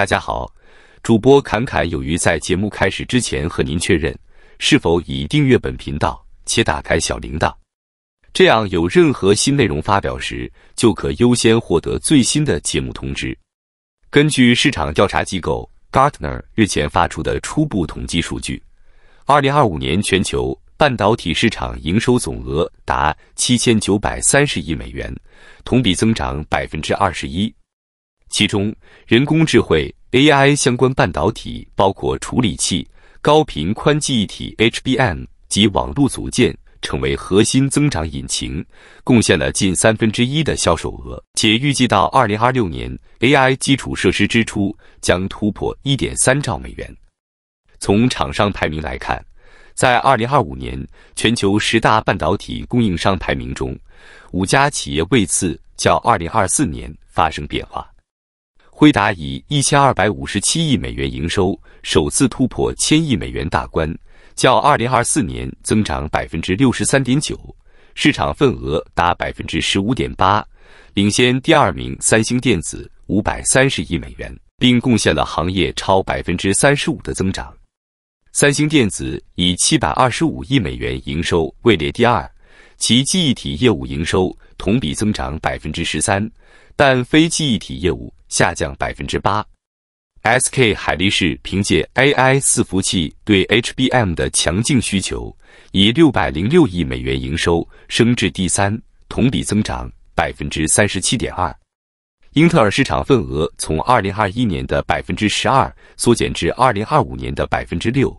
大家好，主播侃侃有余在节目开始之前和您确认，是否已订阅本频道且打开小铃铛？这样有任何新内容发表时，就可优先获得最新的节目通知。根据市场调查机构 Gartner 日前发出的初步统计数据，二零二五年全球半导体市场营收总额达七千九百三十亿美元，同比增长百分之二十一。其中，人工智慧 AI 相关半导体，包括处理器、高频宽记忆体 HBM 及网络组件，成为核心增长引擎，贡献了近三分之一的销售额。且预计到二零二六年，AI 基础设施支出将突破一点三兆美元。从厂商排名来看，在二零二五年全球十大半导体供应商排名中，五家企业位次较二零二四年发生变化。辉达以一千二百五十七亿美元营收首次突破千亿美元大关，较二零二四年增长百分之六十三点九，市场份额达百分之十五点八，领先第二名三星电子五百三十亿美元，并贡献了行业超百分之三十五的增长。三星电子以七百二十五亿美元营收位列第二，其记忆体业务营收同比增长百分之十三，但非记忆体业务。下降百分之八，SK 海力士凭借 AI 伺服器对 HBM 的强劲需求，以六百零六亿美元营收升至第三，同比增长百分之三十七点二。英特尔市场份额从二零二一年的百分之十二缩减至二零二五年的百分之六，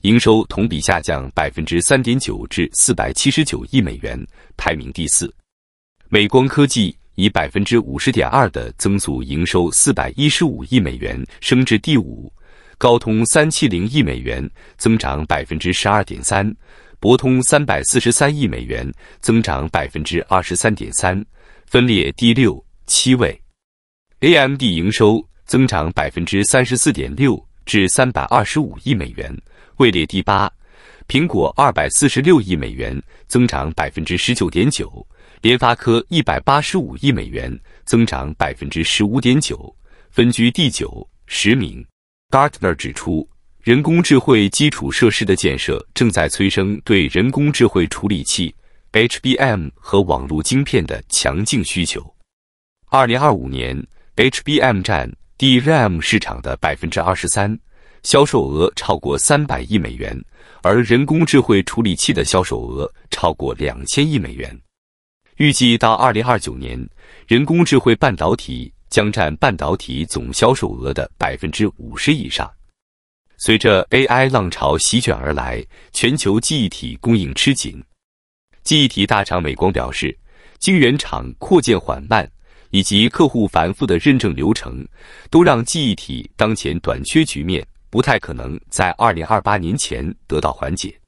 营收同比下降百分之三点九至四百七十九亿美元，排名第四。美光科技。以百分之五十点二的增速，营收四百一十五亿美元，升至第五。高通三七零亿美元，增长百分之十二点三；博通三百四十三亿美元，增长百分之二十三点三，分列第六、七位。AMD 营收增长百分之三十四点六，至三百二十五亿美元，位列第八。苹果二百四十六亿美元，增长百分之十九点九。联发科一百八十五亿美元增长百分之十五点九，分居第九十名。Gartner 指出，人工智慧基础设施的建设正在催生对人工智慧处理器 HBM 和网络晶片的强劲需求。二零二五年，HBM 占 DRAM 市场的百分之二十三，销售额超过三百亿美元，而人工智慧处理器的销售额超过两千亿美元。预计到二零二九年，人工智能半导体将占半导体总销售额的百分之五十以上。随着 AI 浪潮席卷而来，全球记忆体供应吃紧。记忆体大厂美光表示，晶圆厂扩建缓慢，以及客户繁复的认证流程，都让记忆体当前短缺局面不太可能在二零二八年前得到缓解。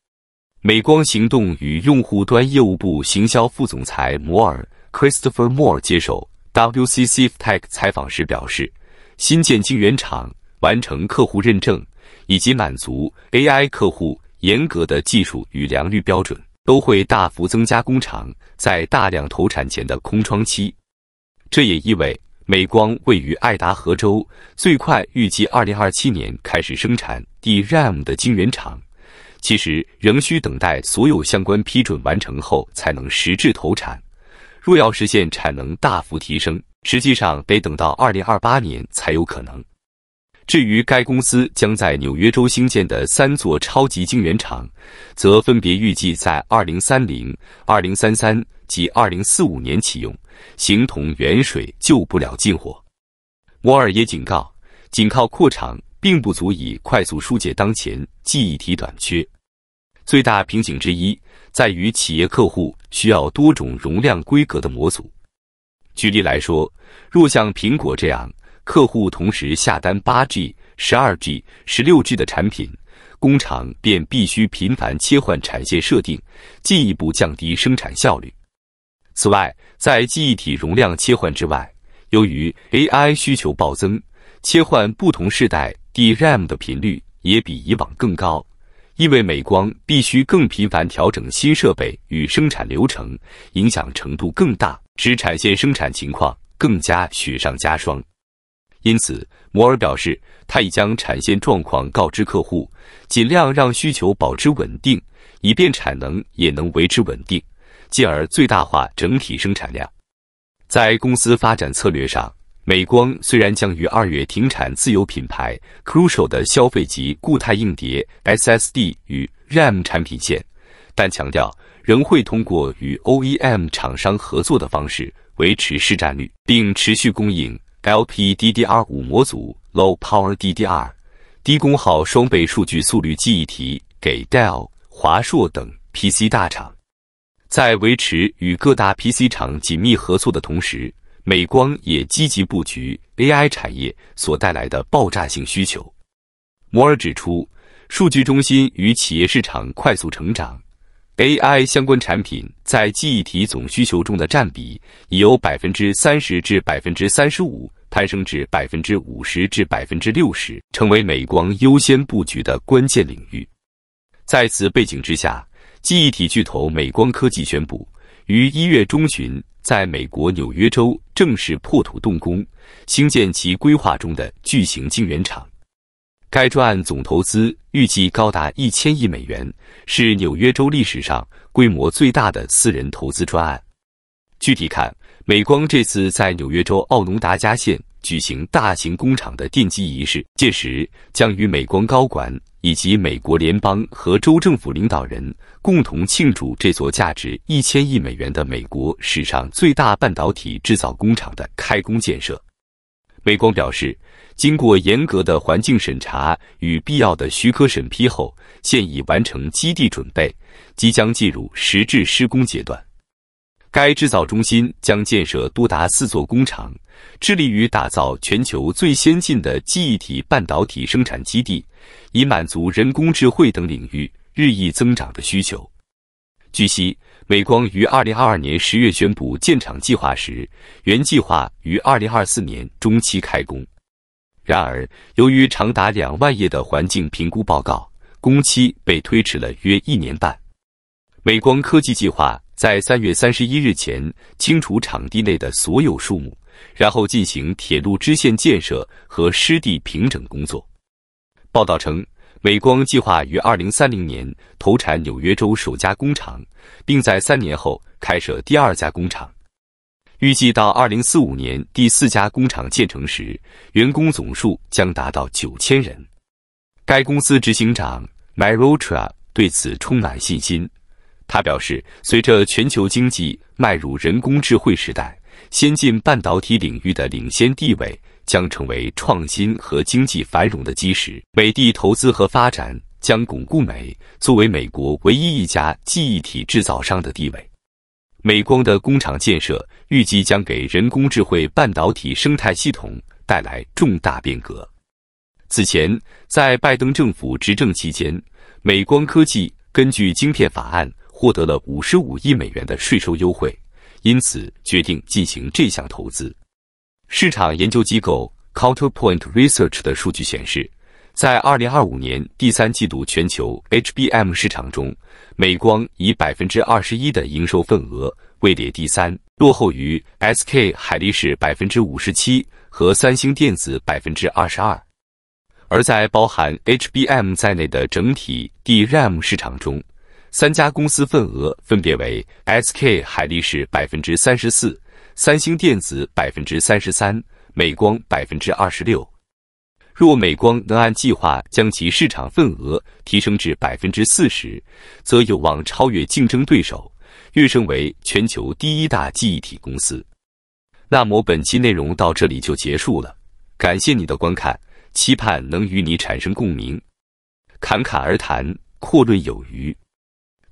美光行动与用户端业务部行销副总裁摩尔 Christopher Moore 接受 WCC Tech 采访时表示，新建晶圆厂完成客户认证以及满足 AI 客户严格的技术与良率标准，都会大幅增加工厂在大量投产前的空窗期。这也意味美光位于爱达荷州最快预计2027年开始生产 DRAM 的晶圆厂。其实仍需等待所有相关批准完成后才能实质投产。若要实现产能大幅提升，实际上得等到二零二八年才有可能。至于该公司将在纽约州兴建的三座超级晶圆厂，则分别预计在二零三零、二零三三及二零四五年启用，形同远水救不了近火。摩尔也警告，仅靠扩厂。并不足以快速疏解当前记忆体短缺最大瓶颈之一，在于企业客户需要多种容量规格的模组。举例来说，若像苹果这样客户同时下单 8G、12G、16G 的产品，工厂便必须频繁切换产线设定，进一步降低生产效率。此外，在记忆体容量切换之外，由于 AI 需求暴增。切换不同世代 DRAM 的频率也比以往更高，因为美光必须更频繁调整新设备与生产流程，影响程度更大，使产线生产情况更加雪上加霜。因此，摩尔表示，他已将产线状况告知客户，尽量让需求保持稳定，以便产能也能维持稳定，进而最大化整体生产量。在公司发展策略上。美光虽然将于二月停产自有品牌 Crucial 的消费级固态硬碟 SSD 与 RAM 产品线，但强调仍会通过与 OEM 厂商合作的方式维持市占率，并持续供应 LP DDR5 模组 （Low Power DDR，低功耗双倍数据速率记忆体）给 Dell、华硕等 PC 大厂。在维持与各大 PC 厂紧密合作的同时，美光也积极布局 AI 产业所带来的爆炸性需求。摩尔指出，数据中心与企业市场快速成长，AI 相关产品在记忆体总需求中的占比，已由百分之三十至百分之三十五攀升至百分之五十至百分之六十，成为美光优先布局的关键领域。在此背景之下，记忆体巨头美光科技宣布，于一月中旬。在美国纽约州正式破土动工，兴建其规划中的巨型晶圆厂。该专案总投资预计高达一千亿美元，是纽约州历史上规模最大的私人投资专案。具体看，美光这次在纽约州奥农达加县举行大型工厂的奠基仪式，届时将与美光高管。以及美国联邦和州政府领导人共同庆祝这座价值一千亿美元的美国史上最大半导体制造工厂的开工建设。美光表示，经过严格的环境审查与必要的许可审批后，现已完成基地准备，即将进入实质施工阶段。该制造中心将建设多达四座工厂，致力于打造全球最先进的记忆体半导体生产基地，以满足人工智慧等领域日益增长的需求。据悉，美光于二零二二年十月宣布建厂计划时，原计划于二零二四年中期开工。然而，由于长达两万页的环境评估报告，工期被推迟了约一年半。美光科技计划。在三月三十一日前清除场地内的所有树木，然后进行铁路支线建设和湿地平整工作。报道称，美光计划于二零三零年投产纽约州首家工厂，并在三年后开设第二家工厂。预计到二零四五年第四家工厂建成时，员工总数将达到九千人。该公司执行长 m y r o t r a 对此充满信心。他表示，随着全球经济迈入人工智慧时代，先进半导体领域的领先地位将成为创新和经济繁荣的基石。美的投资和发展将巩固美作为美国唯一一家记忆体制造商的地位。美光的工厂建设预计将给人工智慧半导体生态系统带来重大变革。此前，在拜登政府执政期间，美光科技根据晶片法案。获得了五十五亿美元的税收优惠，因此决定进行这项投资。市场研究机构 Counterpoint Research 的数据显示，在二零二五年第三季度全球 HBM 市场中，美光以百分之二十一的营收份额位列第三，落后于 SK 海力士百分之五十七和三星电子百分之二十二。而在包含 HBM 在内的整体 DRAM 市场中，三家公司份额分别为：SK 海力士百分之三十四，三星电子百分之三十三，美光百分之二十六。若美光能按计划将其市场份额提升至百分之四十，则有望超越竞争对手，跃升为全球第一大记忆体公司。那么本期内容到这里就结束了，感谢你的观看，期盼能与你产生共鸣，侃侃而谈，阔论有余。